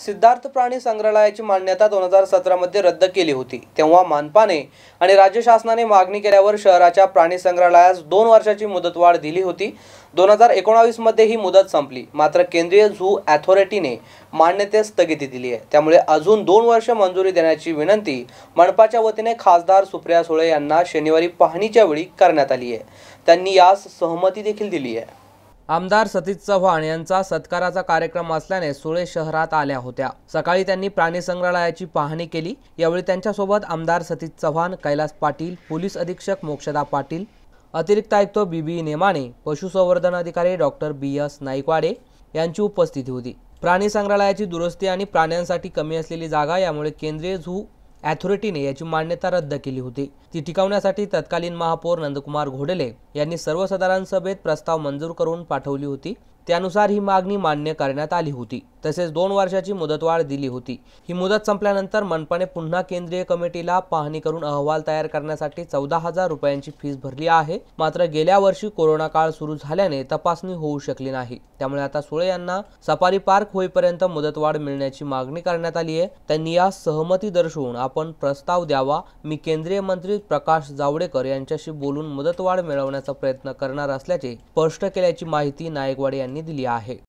सिद्धार्थ प्राणी संग्रहालयाची मान्यता दोन हजार सतरामध्ये रद्द केली होती तेव्हा मानपाने आणि राज्य शासनाने मागणी केल्यावर शहराच्या प्राणी संग्रहालयास दोन वर्षाची मुदतवाढ दिली होती दोन हजार एकोणावीसमध्ये ही मुदत संपली मात्र केंद्रीय झू अथॉरिटीने मान्यते स्थगिती दिली आहे त्यामुळे अजून दोन वर्ष मंजुरी देण्याची विनंती मनपाच्या वतीने खासदार सुप्रिया सुळे यांना शनिवारी पाहणीच्या वेळी करण्यात आली आहे त्यांनी यास सहमती देखील दिली आहे आमदार सतीश चव्हाण यांचा सत्काराचा कार्यक्रम असल्याने सुळे शहरात आल्या होत्या सकाळी त्यांनी प्राणी संग्रहालयाची पाहणी केली यावेळी त्यांच्यासोबत आमदार सतीश चव्हाण कैलास पाटील पोलीस अधीक्षक मोक्षदा पाटील अतिरिक्त आयुक्त बी बी नेमाने पशुसंवर्धन अधिकारी डॉक्टर बी एस नाईकवाडे यांची उपस्थिती होती प्राणी संग्रहालयाची दुरुस्ती आणि प्राण्यांसाठी कमी असलेली जागा यामुळे केंद्रीय झू अॅथॉरिटीने याची मान्यता रद्द केली होती ती टिकवण्यासाठी तत्कालीन महापौर नंदकुमार घोडेले यांनी सर्वसाधारण सभेत प्रस्ताव मंजूर करून पाठवली होती त्यानुसार ही मागणी मान्य करण्यात आली होती तसेच दोन वर्षाची मुदतवाढ दिली होती ही मुदत संपल्यानंतर मनपाने पुन्हा केंद्रीय कमिटीला पाहणी करून अहवाल तयार करण्यासाठी चौदा हजार रुपयांची फीस भरली आहे मात्र गेल्या वर्षी कोरोना काळ सुरू झाल्याने तपासणी होऊ शकली नाही त्यामुळे आता सुळे यांना सफारी पार्क होईपर्यंत मुदतवाढ मिळण्याची मागणी करण्यात आली आहे त्यांनी या सहमती दर्शवून आपण प्रस्ताव द्यावा मी केंद्रीय मंत्री प्रकाश जावडेकर यांच्याशी बोलून मुदतवाढ मिळवण्याचा प्रयत्न करणार असल्याचे स्पष्ट केल्याची माहिती नायकवाडे यांनी दिली आहे